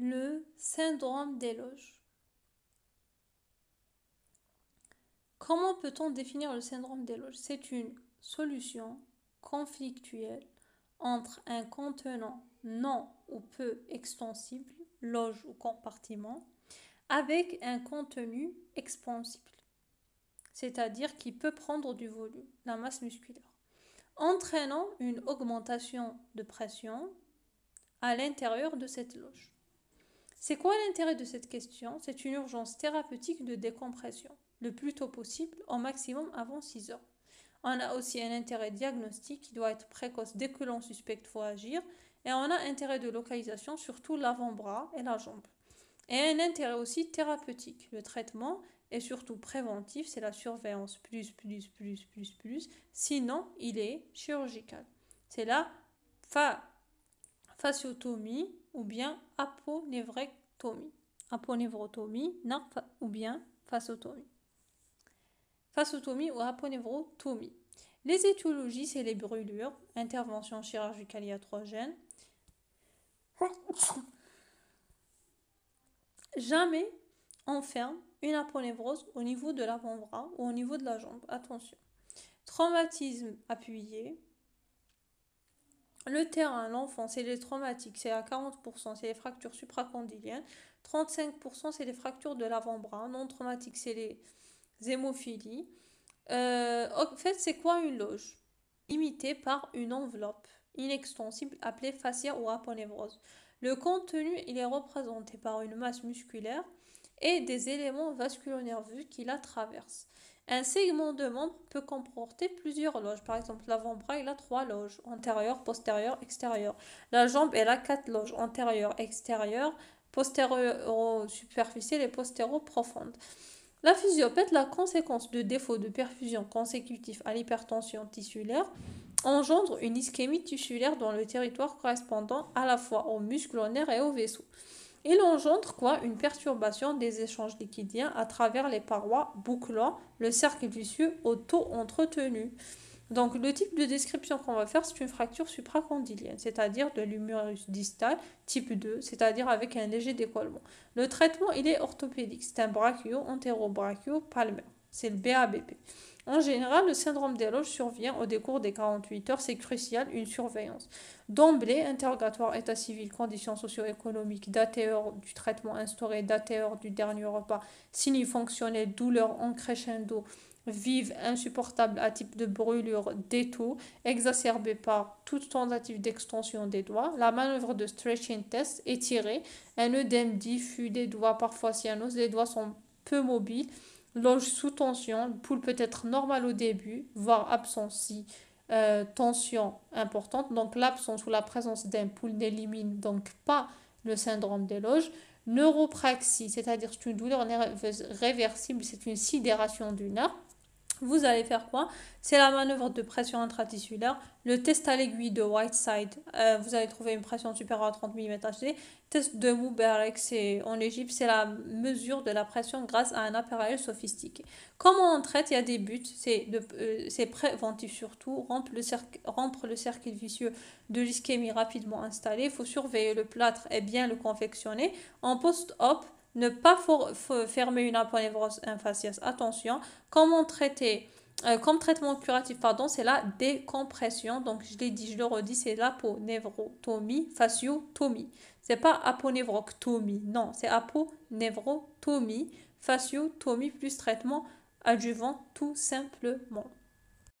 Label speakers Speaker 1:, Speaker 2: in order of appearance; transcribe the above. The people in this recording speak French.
Speaker 1: le syndrome des loges. Comment peut-on définir le syndrome des loges C'est une solution conflictuelle entre un contenant non ou peu extensible, loge ou compartiment, avec un contenu expansible, c'est-à-dire qui peut prendre du volume, la masse musculaire, entraînant une augmentation de pression à l'intérieur de cette loge. C'est quoi l'intérêt de cette question C'est une urgence thérapeutique de décompression, le plus tôt possible, au maximum avant 6 heures. On a aussi un intérêt diagnostique qui doit être précoce dès que l'on suspecte faut agir, et on a intérêt de localisation, surtout l'avant-bras et la jambe. Et un intérêt aussi thérapeutique, le traitement est surtout préventif, c'est la surveillance plus, plus, plus, plus, plus. Sinon, il est chirurgical. C'est la fa fasciotomie ou bien aponevrectomie. Aponevrotomie non, ou bien fasciotomie. Fasciotomie ou aponevrotomie. Les étiologies, c'est les brûlures, intervention chirurgicale iatrogène. Jamais on ferme une aponevrose au niveau de l'avant-bras ou au niveau de la jambe. Attention. Traumatisme appuyé, le terrain, l'enfant, c'est les traumatiques, c'est à 40%, c'est les fractures supracondyliennes. 35%, c'est les fractures de l'avant-bras. Non traumatiques, c'est les hémophilies. Euh, en fait, c'est quoi une loge Imitée par une enveloppe inextensible appelée fascia ou aponevrose. Le contenu, il est représenté par une masse musculaire et des éléments vasculonerveux qui la traversent. Un segment de membre peut comporter plusieurs loges. Par exemple, l'avant-bras, il a trois loges, antérieure, postérieure, extérieure. La jambe, elle a quatre loges, antérieure, extérieure, postérieure superficielle et postérieure profonde. La physiopathe, la conséquence de défauts de perfusion consécutifs à l'hypertension tissulaire, engendre une ischémie tissulaire dans le territoire correspondant à la fois aux muscles, aux et aux vaisseaux. Il engendre quoi Une perturbation des échanges liquidiens à travers les parois bouclant le cercle vicieux auto-entretenu. Donc le type de description qu'on va faire, c'est une fracture supracondylienne, c'est-à-dire de l'humérus distal type 2, c'est-à-dire avec un léger décollement. Le traitement, il est orthopédique, c'est un brachio, entérobrachio, palmaire. C'est le BABP. En général, le syndrome des loges survient au décours des 48 heures. C'est crucial, une surveillance. D'emblée, interrogatoire, état civil, conditions socio-économiques, date et heure du traitement instauré, date et heure du dernier repas, signes fonctionnels, douleurs en crescendo, vive, insupportable à type de brûlure, détour, exacerbée par toute tentative d'extension des doigts, la manœuvre de stretching test, étirée, un œdème diffus des doigts, parfois cyanose, les doigts sont peu mobiles, Loge sous tension, le peut être normal au début, voire absent si euh, tension importante. Donc l'absence ou la présence d'un poule n'élimine donc pas le syndrome des loges. Neuropraxie, c'est-à-dire c'est une douleur réversible, c'est une sidération du nerf vous allez faire quoi C'est la manœuvre de pression intratissulaire, le test à l'aiguille de Whiteside. Euh, vous allez trouver une pression supérieure à 30 mm Test de C'est en Égypte, c'est la mesure de la pression grâce à un appareil sophistiqué. Comment on traite Il y a des buts, c'est euh, préventif surtout, rompre le, rompre le cercle vicieux de l'ischémie rapidement installé Il faut surveiller le plâtre et bien le confectionner. En post-op, ne pas fermer une aponevrose infaciès. Attention, comment traiter euh, comme traitement curatif, pardon, c'est la décompression. Donc, je l'ai dit, je le redis, c'est l'aponevrotomie, Fasciotomie. C'est pas aponevroctomie, non, c'est aponevrotomie, fasciotomie, plus traitement adjuvant tout simplement.